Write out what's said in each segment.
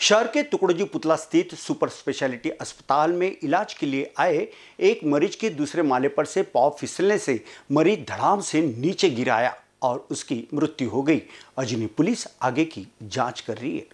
शहर के टुकड़ोजी पुतला स्थित सुपर स्पेशलिटी अस्पताल में इलाज के लिए आए एक मरीज के दूसरे माले पर से पाव फिसलने से मरीज धड़ाम से नीचे गिराया और उसकी मृत्यु हो गई अजनी पुलिस आगे की जांच कर रही है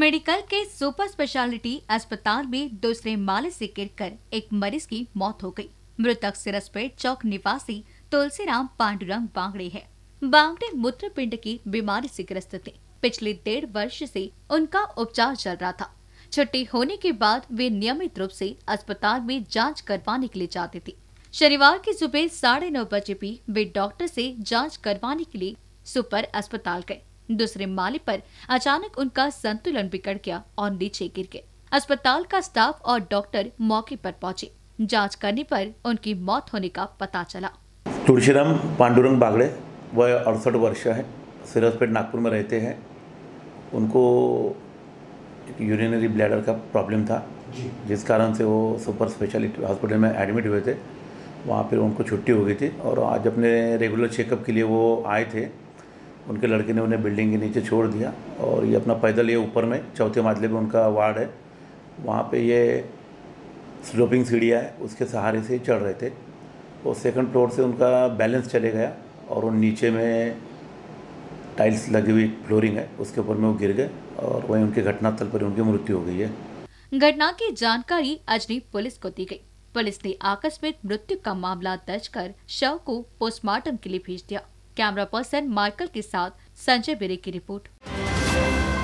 मेडिकल के सुपर स्पेशलिटी अस्पताल में दूसरे माले से गिरकर एक मरीज की मौत हो गई मृतक सिरसपेट चौक निवासी तुलसीराम पांडुरंग बांगड़े है बांगड़े मूत्र पिंड की बीमारी से ग्रस्त थे पिछले डेढ़ वर्ष से उनका उपचार चल रहा था छुट्टी होने के बाद वे नियमित रूप से अस्पताल में जांच करवाने के लिए जाते थे शनिवार की सुबह साढ़े नौ बजे भी वे डॉक्टर से जांच करवाने के लिए सुपर अस्पताल गए दूसरे माले पर अचानक उनका संतुलन बिगड़ गया और नीचे गिर गए अस्पताल का स्टाफ और डॉक्टर मौके पर पहुंचे जांच करने पर उनकी मौत होने का पता चला तुलसीराम पांडुरंग बागड़े वह अड़सठ वर्ष है फिरोजपेट नागपुर में रहते हैं उनको यूरिनरी ब्लैडर का प्रॉब्लम था जिस कारण से वो सुपर स्पेशलिटी हॉस्पिटल में एडमिट हुए थे वहाँ पर उनको छुट्टी हो गई थी और आज अपने रेगुलर चेकअप के लिए वो आए थे उनके लड़के ने उन्हें बिल्डिंग के नीचे छोड़ दिया और ये अपना पैदल ये ऊपर में चौथे माजले में उनका वार्ड है वहाँ पे ये स्लोपिंग सीढ़िया है उसके सहारे से चढ़ रहे थे और सेकंड फ्लोर से उनका बैलेंस चले गया और वो नीचे में टाइल्स लगी हुई फ्लोरिंग है उसके ऊपर में वो गिर गए और वही उनके घटनास्थल पर उनकी मृत्यु हो गई है घटना की जानकारी अजनी पुलिस को दी गई पुलिस ने आकस्मिक मृत्यु का मामला दर्ज कर शव को पोस्टमार्टम के लिए भेज दिया कैमरा पर्सन माइकल के साथ संजय बेरे की रिपोर्ट